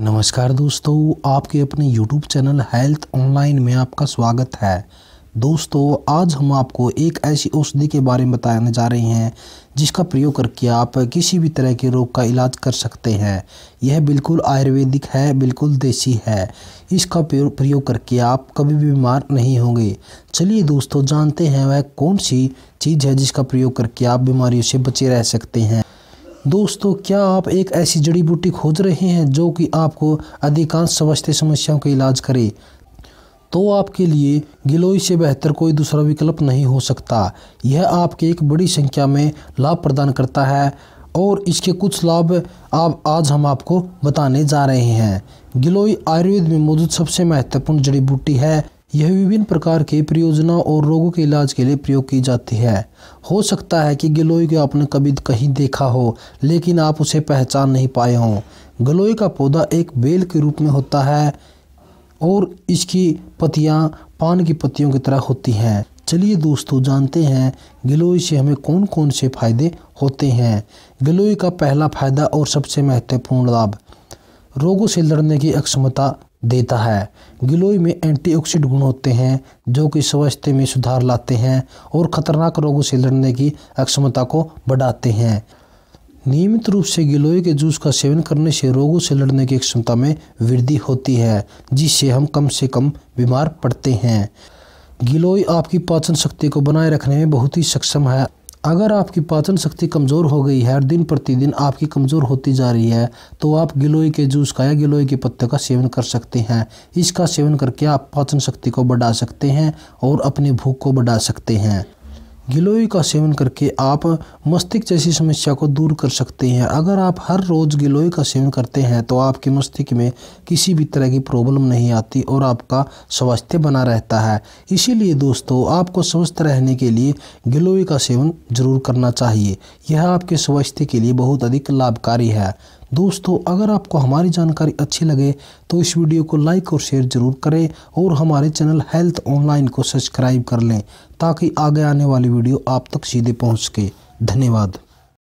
नमस्कार दोस्तों आपके अपने YouTube चैनल हेल्थ ऑनलाइन में आपका स्वागत है दोस्तों आज हम आपको एक ऐसी औषधि के बारे में बताने जा रहे हैं जिसका प्रयोग करके आप किसी भी तरह के रोग का इलाज कर सकते हैं यह बिल्कुल आयुर्वेदिक है बिल्कुल देसी है इसका प्रयोग करके आप कभी भी बीमार नहीं होंगे चलिए दोस्तों जानते हैं वह कौन सी चीज़ है जिसका प्रयोग करके आप बीमारियों से बचे रह सकते हैं दोस्तों क्या आप एक ऐसी जड़ी बूटी खोज रहे हैं जो कि आपको अधिकांश स्वास्थ्य समस्याओं का इलाज करे तो आपके लिए गिलोई से बेहतर कोई दूसरा विकल्प नहीं हो सकता यह आपके एक बड़ी संख्या में लाभ प्रदान करता है और इसके कुछ लाभ आप आज हम आपको बताने जा रहे हैं गिलोई आयुर्वेद में मौजूद सबसे महत्वपूर्ण जड़ी बूटी है यह विभिन्न प्रकार के परियोजना और रोगों के इलाज के लिए प्रयोग की जाती है हो सकता है कि गिलोय को आपने कभी कहीं देखा हो लेकिन आप उसे पहचान नहीं पाए हों गलोई का पौधा एक बेल के रूप में होता है और इसकी पतियाँ पान की पत्तियों की तरह होती हैं चलिए दोस्तों जानते हैं गिलोय से हमें कौन कौन से फायदे होते हैं गिलोय का पहला फायदा और सबसे महत्वपूर्ण लाभ रोगों से लड़ने की अक्षमता देता है गिलोय में एंटीऑक्सीडेंट गुण होते हैं जो कि स्वास्थ्य में सुधार लाते हैं और खतरनाक रोगों से लड़ने की अक्षमता को बढ़ाते हैं नियमित रूप से गिलोय के जूस का सेवन करने से रोगों से लड़ने की क्षमता में वृद्धि होती है जिससे हम कम से कम बीमार पड़ते हैं गिलोय आपकी पाचन शक्ति को बनाए रखने में बहुत ही सक्षम है अगर आपकी पाचन शक्ति कमज़ोर हो गई है और दिन प्रतिदिन आपकी कमज़ोर होती जा रही है तो आप गिलोय के जूस का या गिलोय के पत्ते का सेवन कर सकते हैं इसका सेवन करके आप पाचन शक्ति को बढ़ा सकते हैं और अपनी भूख को बढ़ा सकते हैं गिलोय का सेवन करके आप मस्तिष्क जैसी समस्या को दूर कर सकते हैं अगर आप हर रोज़ गिलोय का सेवन करते हैं तो आपके मस्तिष्क में किसी भी तरह की प्रॉब्लम नहीं आती और आपका स्वास्थ्य बना रहता है इसीलिए दोस्तों आपको स्वस्थ रहने के लिए गिलोय का सेवन जरूर करना चाहिए यह आपके स्वास्थ्य के लिए बहुत अधिक लाभकारी है दोस्तों अगर आपको हमारी जानकारी अच्छी लगे तो इस वीडियो को लाइक और शेयर ज़रूर करें और हमारे चैनल हेल्थ ऑनलाइन को सब्सक्राइब कर लें ताकि आगे आने वाली वीडियो आप तक सीधे पहुँच सके धन्यवाद